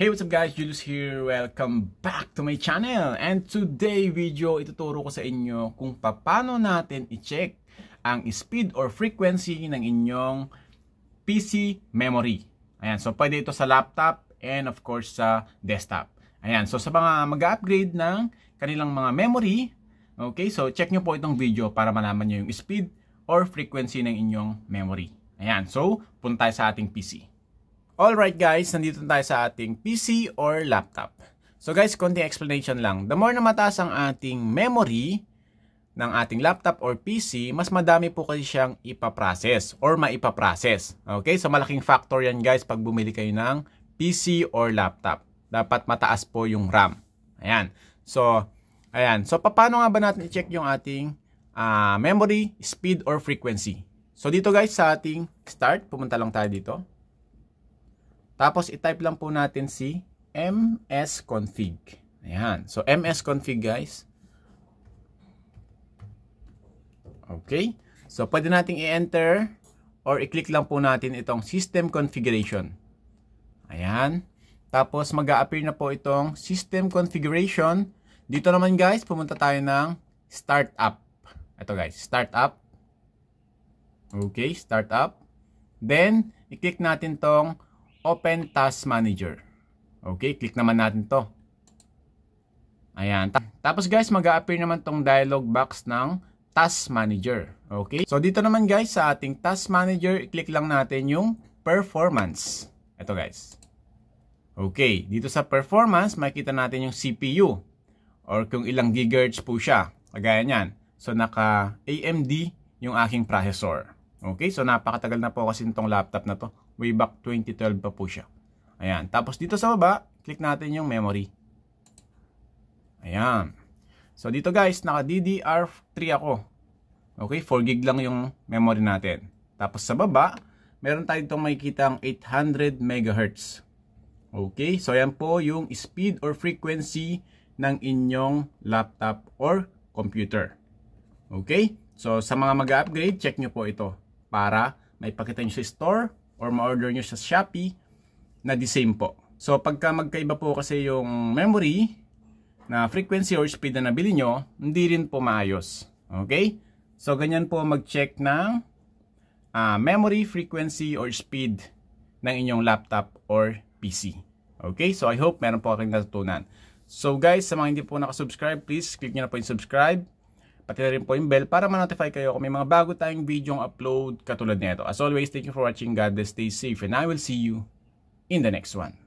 Hey, what's up guys? Julius here. Welcome back to my channel. And today video, ituturo ko sa inyo kung paano natin i-check ang speed or frequency ng inyong PC memory. Ayan, so pwede ito sa laptop and of course sa desktop. Ayan, so sa mga mag-upgrade ng kanilang mga memory, okay, so check nyo po itong video para malaman nyo yung speed or frequency ng inyong memory. Ayan, so punta sa ating PC. All right guys, nandito tayo sa ating PC or laptop. So guys, konting explanation lang. The more na mataas ang ating memory ng ating laptop or PC, mas madami po kasi siyang ipaprocess or maipaprocess. Okay, so malaking factor yan guys pag bumili kayo ng PC or laptop. Dapat mataas po yung RAM. Ayan. So, ayan. So, paano nga ba natin i-check yung ating uh, memory, speed, or frequency? So, dito guys sa ating start, pumunta lang tayo dito. Tapos i-type lang po natin si msconfig. Ayan. So msconfig guys. Okay. So pwede nating i-enter or i-click lang po natin itong system configuration. Ayan. Tapos mag-a-appear na po itong system configuration. Dito naman guys, pumunta tayo ng startup. Ito guys, startup. Okay, startup. Then, i-click natin tong Open Task Manager. Okay, click naman natin to. Ayan. Tapos guys, mag-a-appear naman tong dialog box ng Task Manager. Okay? So dito naman guys, sa ating Task Manager, i-click lang natin yung Performance. Ito guys. Okay, dito sa Performance, makita natin yung CPU or kung ilang gigahertz po siya. Kagaya niyan. So naka AMD yung aking processor. Okay, so napakatagal na po kasi itong laptop na to. Way back 2012 pa po siya. Ayan. Tapos dito sa baba, click natin yung memory. Ayan. So dito guys, naka DDR3 ako. Okay, 4 gig lang yung memory natin. Tapos sa baba, meron tayo itong makikita ang 800 MHz. Okay, so ayan po yung speed or frequency ng inyong laptop or computer. Okay, so sa mga mag-upgrade, check nyo po ito para may pakita nyo sa store or ma-order nyo sa Shopee na the same po. So pagka magkaiba po kasi yung memory na frequency or speed na nabili nyo, hindi rin po maayos. Okay? So ganyan po mag-check ng uh, memory, frequency or speed ng inyong laptop or PC. Okay? So I hope meron po kayong natutunan. So guys, sa mga hindi po nakasubscribe, please click nyo na po yung subscribe pati rin po yung bell para ma-notify kayo kung may mga bago tayong video ang upload katulad nito. As always, thank you for watching. God bless, stay safe, and I will see you in the next one.